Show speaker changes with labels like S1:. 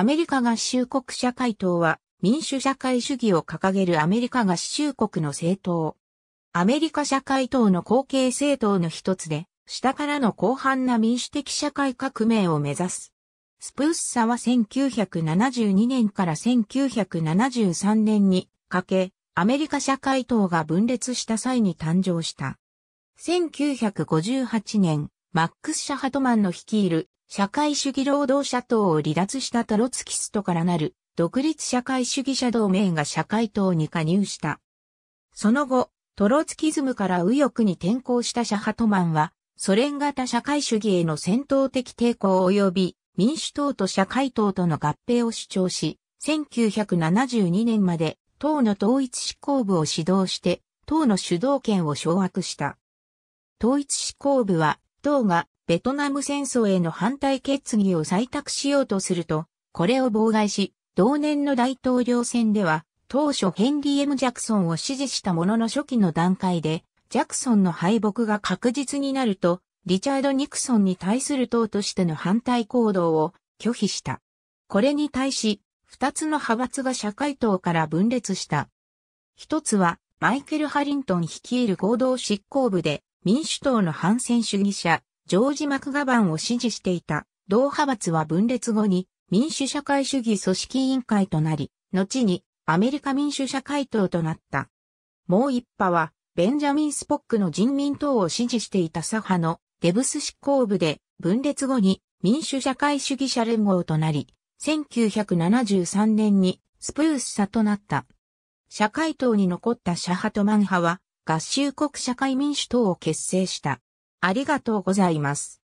S1: アメリカ合衆国社会党は民主社会主義を掲げるアメリカ合衆国の政党。アメリカ社会党の後継政党の一つで、下からの広範な民主的社会革命を目指す。スプースサは1972年から1973年にかけ、アメリカ社会党が分裂した際に誕生した。1958年、マックス・シャハトマンの率いる社会主義労働者党を離脱したトロツキストからなる独立社会主義者同盟が社会党に加入した。その後、トロツキズムから右翼に転向したシャハトマンは、ソ連型社会主義への戦闘的抵抗及び民主党と社会党との合併を主張し、1972年まで党の統一執行部を指導して、党の主導権を掌握した。統一執行部は党がベトナム戦争への反対決議を採択しようとすると、これを妨害し、同年の大統領選では、当初ヘンリー・エム・ジャクソンを支持したものの初期の段階で、ジャクソンの敗北が確実になると、リチャード・ニクソンに対する党としての反対行動を拒否した。これに対し、二つの派閥が社会党から分裂した。一つは、マイケル・ハリントン率いる合同執行部で、民主党の反戦主義者、ジョージ・マクガバンを支持していた、同派閥は分裂後に民主社会主義組織委員会となり、後にアメリカ民主社会党となった。もう一派は、ベンジャミン・スポックの人民党を支持していた左派のデブス執行部で分裂後に民主社会主義者連合となり、1973年にスプース社となった。社会党に残った社派とマン派は合衆国社会民主党を結成した。ありがと
S2: うございます。